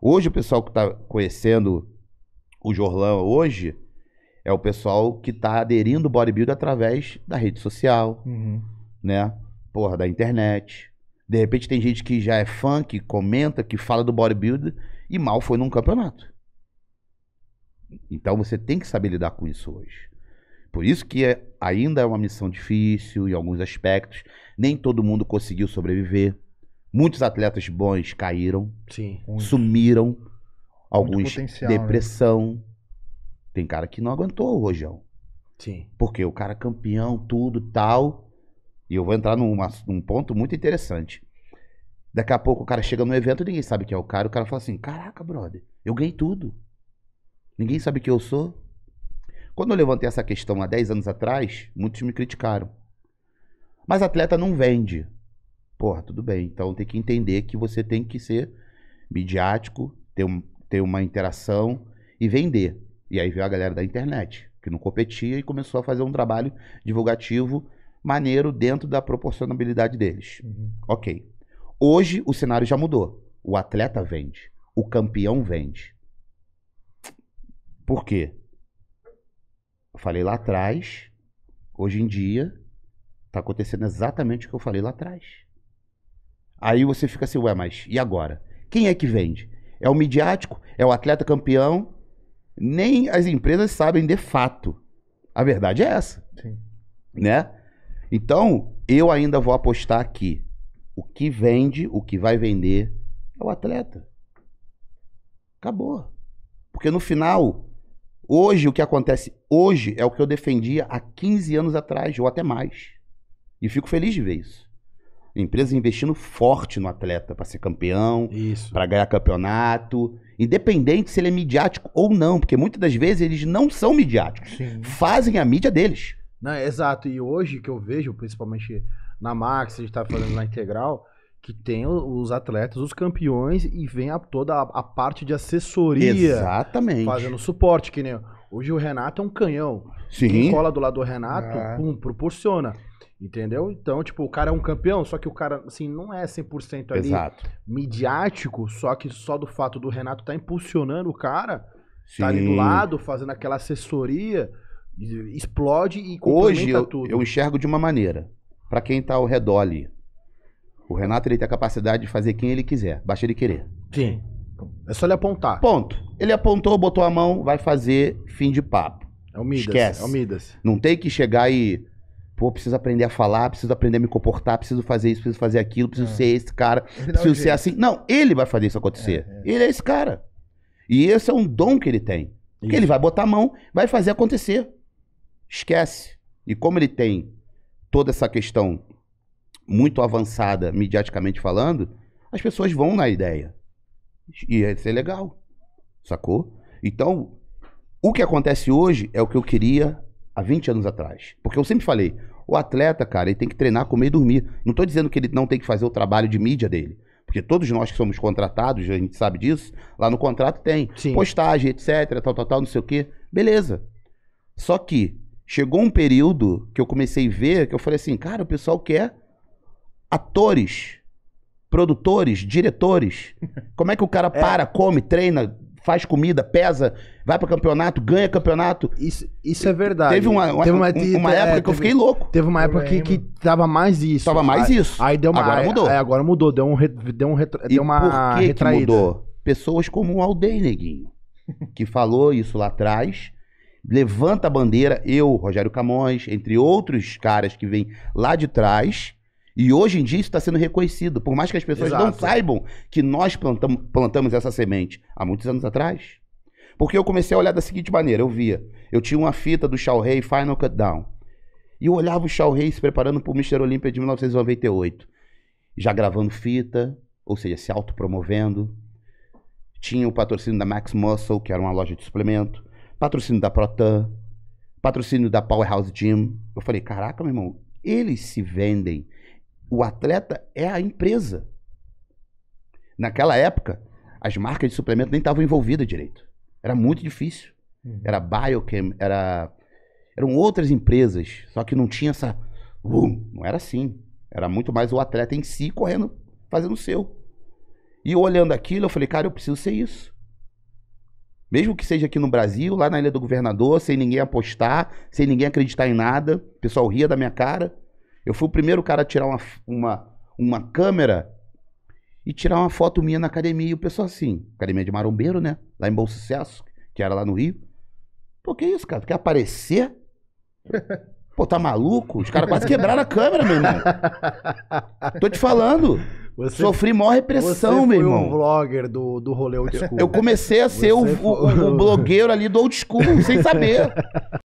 Hoje, o pessoal que está conhecendo o Jorlão hoje é o pessoal que está aderindo o bodybuilding através da rede social, uhum. né? Porra, da internet. De repente tem gente que já é fã, que comenta, que fala do bodybuilding e mal foi num campeonato. Então você tem que saber lidar com isso hoje. Por isso que é, ainda é uma missão difícil em alguns aspectos. Nem todo mundo conseguiu sobreviver. Muitos atletas bons caíram, Sim. sumiram, alguns né? depressão. Né? Tem cara que não aguentou o rojão. Sim. Porque o cara é campeão, tudo, tal. E eu vou entrar numa, num ponto muito interessante. Daqui a pouco o cara chega no evento, ninguém sabe quem é o cara. O cara fala assim: Caraca, brother, eu ganhei tudo. Ninguém sabe quem eu sou. Quando eu levantei essa questão há 10 anos atrás, muitos me criticaram. Mas atleta não vende. Porra, tudo bem. Então tem que entender que você tem que ser midiático, ter, um, ter uma interação e vender. E aí veio a galera da internet, que não competia e começou a fazer um trabalho divulgativo maneiro dentro da proporcionabilidade deles. Uhum. Ok. Hoje o cenário já mudou. O atleta vende, o campeão vende. Por quê? Eu falei lá atrás, hoje em dia, está acontecendo exatamente o que eu falei lá atrás. Aí você fica assim, ué, mas e agora? Quem é que vende? É o midiático? É o atleta campeão? Nem as empresas sabem de fato. A verdade é essa. Sim. Né? Então, eu ainda vou apostar que o que vende, o que vai vender, é o atleta. Acabou. Porque no final, hoje o que acontece hoje é o que eu defendia há 15 anos atrás, ou até mais. E fico feliz de ver isso empresas investindo forte no atleta para ser campeão, para ganhar campeonato, independente se ele é midiático ou não, porque muitas das vezes eles não são midiáticos, Sim. fazem a mídia deles. Não, exato, e hoje que eu vejo, principalmente na Max, a gente está fazendo na Integral, que tem os atletas, os campeões e vem a, toda a, a, parte de assessoria. Exatamente. Fazendo suporte, que nem. Hoje o Renato é um canhão. Sim. Quem cola do lado do Renato, ah. pum, proporciona. Entendeu? Então, tipo, o cara é um campeão, só que o cara, assim, não é 100% ali Exato. midiático, só que só do fato do Renato tá impulsionando o cara, Sim. tá ali do lado, fazendo aquela assessoria, explode e Hoje eu, tudo. eu enxergo de uma maneira, para quem tá ao redor ali. O Renato, ele tem a capacidade de fazer quem ele quiser, basta ele querer. Sim. É só ele apontar. Ponto. Ele apontou, botou a mão, vai fazer fim de papo. É o Midas. Esquece. É o Midas. Não tem que chegar e pô, preciso aprender a falar, preciso aprender a me comportar, preciso fazer isso, preciso fazer aquilo, preciso é. ser esse cara, preciso ser jeito. assim. Não, ele vai fazer isso acontecer. É, é. Ele é esse cara. E esse é um dom que ele tem. Isso. Que ele vai botar a mão, vai fazer acontecer. Esquece. E como ele tem toda essa questão muito avançada, mediaticamente falando, as pessoas vão na ideia. E ia ser legal. Sacou? Então, o que acontece hoje é o que eu queria há 20 anos atrás. Porque eu sempre falei, o atleta, cara, ele tem que treinar, comer e dormir. Não estou dizendo que ele não tem que fazer o trabalho de mídia dele. Porque todos nós que somos contratados, a gente sabe disso, lá no contrato tem Sim. postagem, etc, tal, tal, tal, não sei o quê. Beleza. Só que chegou um período que eu comecei a ver, que eu falei assim, cara, o pessoal quer atores, produtores, diretores. Como é que o cara é. para, come, treina, faz comida, pesa, vai para campeonato, ganha campeonato. Isso, isso é verdade. Teve uma, uma, teve uma, uma época é, que teve, eu fiquei louco. Teve uma época que, que tava mais isso. Tava mais aí, isso. Aí deu uma, agora mudou. Aí, agora mudou, deu, um, deu, um, deu uma por que retraída. Que mudou? Pessoas como o Aldei, neguinho, que falou isso lá atrás, levanta a bandeira, eu, Rogério Camões, entre outros caras que vêm lá de trás e hoje em dia isso está sendo reconhecido, por mais que as pessoas Exato. não saibam que nós plantamos, plantamos essa semente há muitos anos atrás. Porque eu comecei a olhar da seguinte maneira, eu via, eu tinha uma fita do Shao Rei Final Cut Down. E eu olhava o Shao Rei se preparando para o Mr. Olímpia de 1998, já gravando fita, ou seja, se autopromovendo. Tinha o patrocínio da Max Muscle, que era uma loja de suplemento, patrocínio da Protan, patrocínio da Powerhouse Gym. Eu falei, caraca, meu irmão, eles se vendem o atleta é a empresa. Naquela época, as marcas de suplemento nem estavam envolvidas direito. Era muito difícil. Uhum. Era Biochem, era eram outras empresas, só que não tinha essa não era assim. Era muito mais o atleta em si correndo, fazendo o seu. E olhando aquilo, eu falei, cara, eu preciso ser isso. Mesmo que seja aqui no Brasil, lá na Ilha do Governador, sem ninguém apostar, sem ninguém acreditar em nada, o pessoal ria da minha cara. Eu fui o primeiro cara a tirar uma, uma, uma câmera e tirar uma foto minha na academia. E o pessoal assim, academia de marombeiro, né? Lá em Bom Sucesso, que era lá no Rio. Pô, que isso, cara? Tu quer aparecer? Pô, tá maluco? Os caras quase quebraram a câmera, meu irmão. Tô te falando. Você, Sofri maior repressão, meu irmão. Você foi um vlogger do, do rolê old school. Eu comecei a ser o, foi... o, o, blogueiro ali do old school, sem saber.